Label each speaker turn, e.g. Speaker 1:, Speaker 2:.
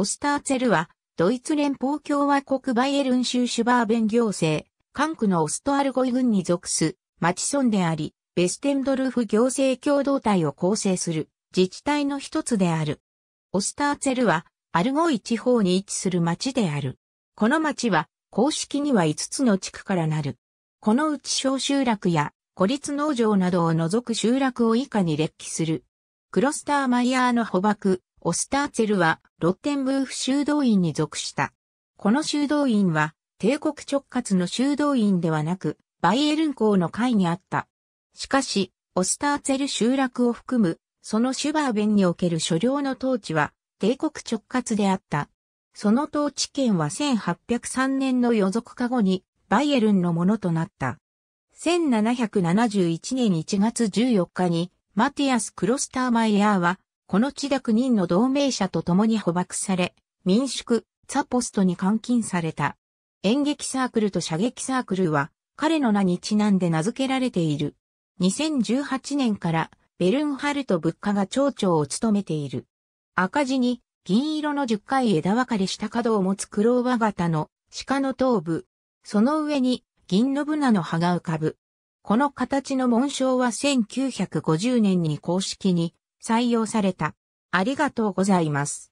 Speaker 1: オス
Speaker 2: ターツェルは、ドイツ連邦共和国バイエルン州シュバーベン行政、管区のオストアルゴイ軍に属す、町村であり、ベステンドルフ行政共同体を構成する自治体の一つである。オスターツェルは、アルゴイ地方に位置する町である。この町は、公式には5つの地区からなる。このうち小集落や孤立農場などを除く集落を以下に列記する。クロスターマイヤーの捕獲、オスターツェルはロッテンブーフ修道院に属した。この修道院は帝国直轄の修道院ではなく、バイエルン校の会にあった。しかし、オスターツェル集落を含む、そのシュバーベンにおける所領の統治は、帝国直轄であった。その統治権は1803年の予測過後に、バイエルンのものとなった。1771年1月14日に、マティアス・クロスターマイヤーは、この地で9人の同盟者と共に捕獲され、民宿、ザポストに監禁された。演劇サークルと射撃サークルは、彼の名にちなんで名付けられている。2018年からベルンハルト物価が町長を務めている。赤字に銀色の10回枝分かれした角を持つ黒輪型の鹿の頭部。その上に銀のブナの葉が浮かぶ。この形の紋章は1950年に公式に採用された。ありがとうございます。